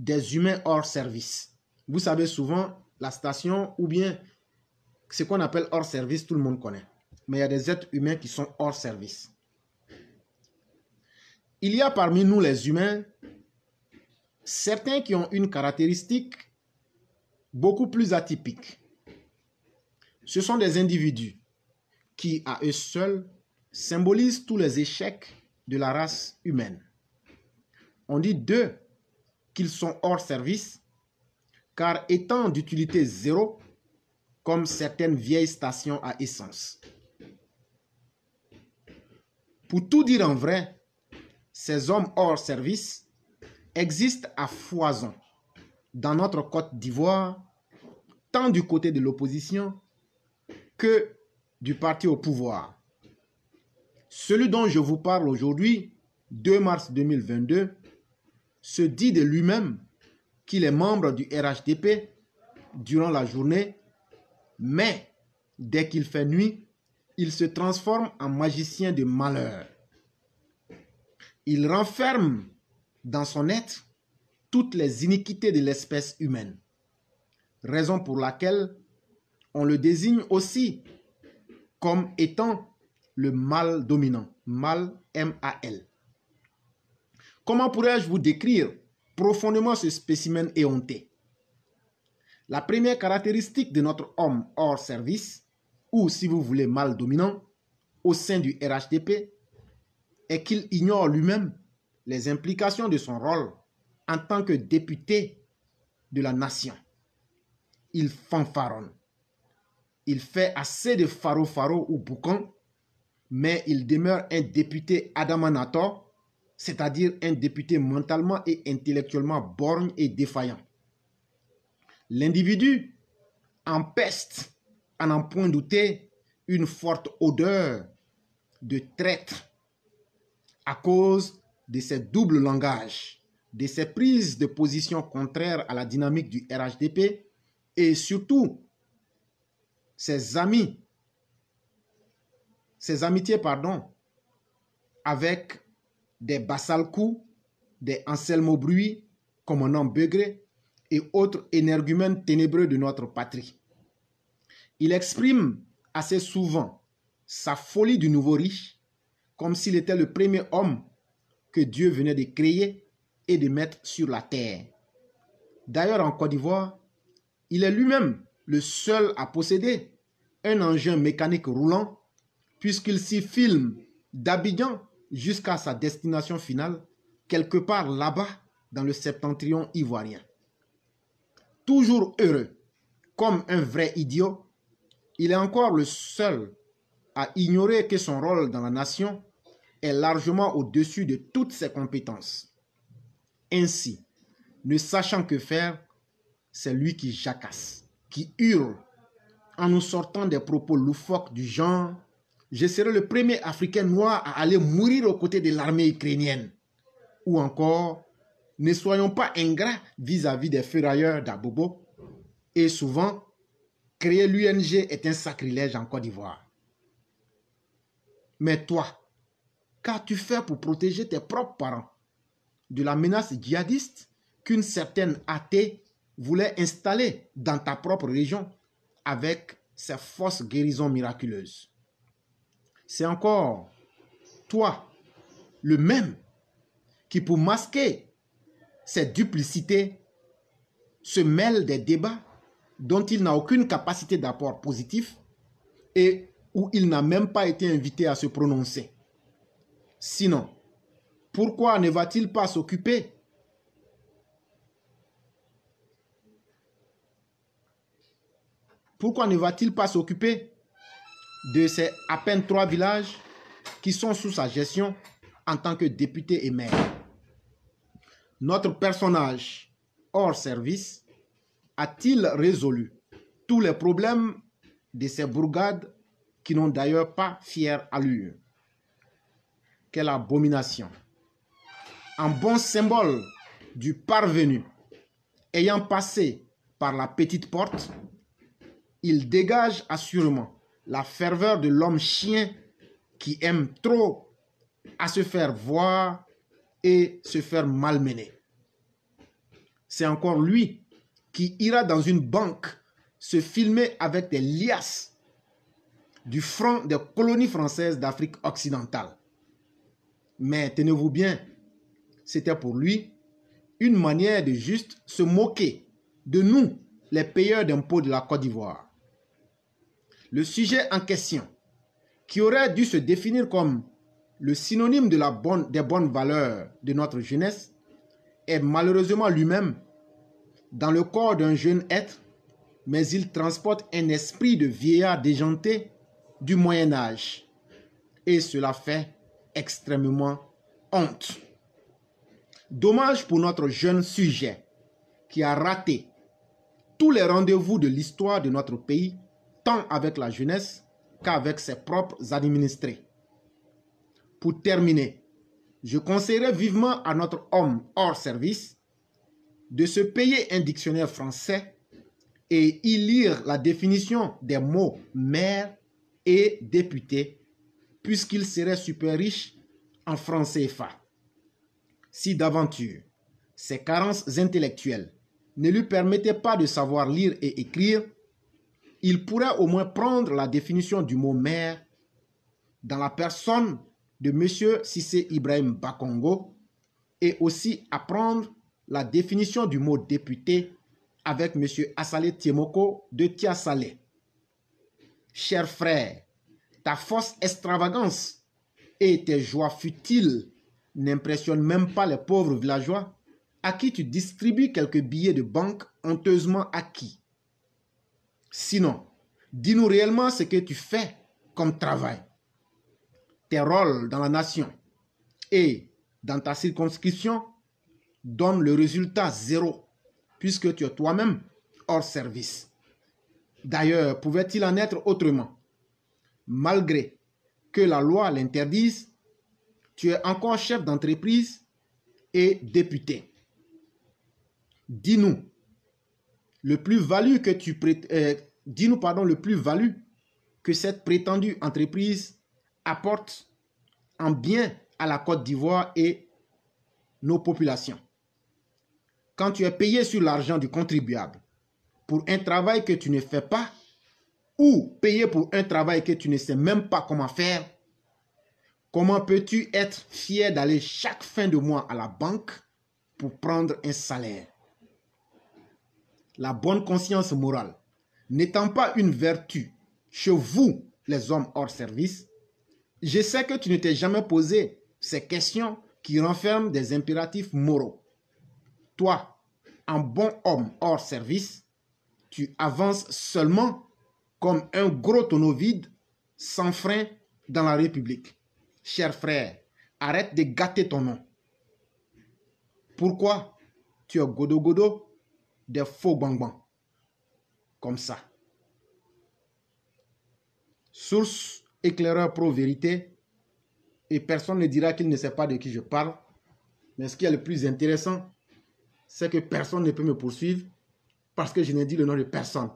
des humains hors service. Vous savez souvent, la station ou bien ce qu'on appelle hors service, tout le monde connaît. Mais il y a des êtres humains qui sont hors service. Il y a parmi nous les humains certains qui ont une caractéristique beaucoup plus atypique. Ce sont des individus qui, à eux seuls, symbolisent tous les échecs de la race humaine. On dit deux sont hors service, car étant d'utilité zéro, comme certaines vieilles stations à essence. Pour tout dire en vrai, ces hommes hors service existent à foison dans notre Côte d'Ivoire, tant du côté de l'opposition que du parti au pouvoir. Celui dont je vous parle aujourd'hui, 2 mars 2022, se dit de lui-même qu'il est membre du RHDP durant la journée, mais dès qu'il fait nuit, il se transforme en magicien de malheur. Il renferme dans son être toutes les iniquités de l'espèce humaine, raison pour laquelle on le désigne aussi comme étant le mal dominant, mal M-A-L. Comment pourrais-je vous décrire profondément ce spécimen éhonté La première caractéristique de notre homme hors service, ou si vous voulez mal dominant, au sein du RHDP, est qu'il ignore lui-même les implications de son rôle en tant que député de la nation. Il fanfaronne. Il fait assez de faro-faro ou boucan, mais il demeure un député adamanator c'est-à-dire un député mentalement et intellectuellement borgne et défaillant. L'individu empeste, à n'en point douter, une forte odeur de traître à cause de ses doubles langages, de ses prises de position contraires à la dynamique du RHDP et surtout ses amis, ses amitiés, pardon, avec des Bassalcou, des Anselmo Bruy, homme Beugré, et autres énergumènes ténébreux de notre patrie. Il exprime assez souvent sa folie du nouveau riche, comme s'il était le premier homme que Dieu venait de créer et de mettre sur la terre. D'ailleurs, en Côte d'Ivoire, il est lui-même le seul à posséder un engin mécanique roulant, puisqu'il s'y filme d'Abidjan jusqu'à sa destination finale, quelque part là-bas, dans le septentrion ivoirien. Toujours heureux, comme un vrai idiot, il est encore le seul à ignorer que son rôle dans la nation est largement au-dessus de toutes ses compétences. Ainsi, ne sachant que faire, c'est lui qui jacasse, qui hurle, en nous sortant des propos loufoques du genre je serai le premier Africain noir à aller mourir aux côtés de l'armée ukrainienne. Ou encore, ne soyons pas ingrats vis-à-vis des ferrailleurs d'Abobo. Et souvent, créer l'UNG est un sacrilège en Côte d'Ivoire. Mais toi, qu'as-tu fait pour protéger tes propres parents de la menace djihadiste qu'une certaine athée voulait installer dans ta propre région avec ses forces guérisons miraculeuses c'est encore toi, le même, qui pour masquer cette duplicité se mêle des débats dont il n'a aucune capacité d'apport positif et où il n'a même pas été invité à se prononcer. Sinon, pourquoi ne va-t-il pas s'occuper Pourquoi ne va-t-il pas s'occuper de ces à peine trois villages qui sont sous sa gestion en tant que député et maire. Notre personnage hors service a-t-il résolu tous les problèmes de ces bourgades qui n'ont d'ailleurs pas fière allure Quelle abomination Un bon symbole du parvenu ayant passé par la petite porte, il dégage assurément la ferveur de l'homme chien qui aime trop à se faire voir et se faire malmener. C'est encore lui qui ira dans une banque se filmer avec des liasses du front des colonies françaises d'Afrique occidentale. Mais tenez-vous bien, c'était pour lui une manière de juste se moquer de nous, les payeurs d'impôts de la Côte d'Ivoire. Le sujet en question, qui aurait dû se définir comme le synonyme de la bonne, des bonnes valeurs de notre jeunesse, est malheureusement lui-même dans le corps d'un jeune être, mais il transporte un esprit de vieillard déjanté du Moyen Âge. Et cela fait extrêmement honte. Dommage pour notre jeune sujet qui a raté tous les rendez-vous de l'histoire de notre pays avec la jeunesse qu'avec ses propres administrés. Pour terminer, je conseillerais vivement à notre homme hors service de se payer un dictionnaire français et y lire la définition des mots maire et député, puisqu'il serait super riche en français FA. Si d'aventure, ses carences intellectuelles ne lui permettaient pas de savoir lire et écrire, il pourrait au moins prendre la définition du mot maire » dans la personne de M. Sissé Ibrahim Bakongo et aussi apprendre la définition du mot député avec M. Assalé Tiemoko de Tiasalé. Cher frère, ta force extravagance et tes joies futiles n'impressionnent même pas les pauvres villageois à qui tu distribues quelques billets de banque honteusement acquis. Sinon, dis-nous réellement ce que tu fais comme travail, tes rôles dans la nation et dans ta circonscription donnent le résultat zéro, puisque tu es toi-même hors service. D'ailleurs, pouvait-il en être autrement Malgré que la loi l'interdise, tu es encore chef d'entreprise et député. Dis-nous le plus-value que tu euh, dis-nous pardon le plus-value que cette prétendue entreprise apporte en bien à la Côte d'Ivoire et nos populations. Quand tu es payé sur l'argent du contribuable pour un travail que tu ne fais pas ou payé pour un travail que tu ne sais même pas comment faire, comment peux-tu être fier d'aller chaque fin de mois à la banque pour prendre un salaire la bonne conscience morale, n'étant pas une vertu chez vous, les hommes hors service, je sais que tu ne t'es jamais posé ces questions qui renferment des impératifs moraux. Toi, un bon homme hors service, tu avances seulement comme un gros tonneau vide sans frein dans la République. Cher frère, arrête de gâter ton nom. Pourquoi tu es godo-godo des faux bonbons. Comme ça. Source éclaireur pro-vérité. Et personne ne dira qu'il ne sait pas de qui je parle. Mais ce qui est le plus intéressant, c'est que personne ne peut me poursuivre parce que je n'ai dit le nom de personne.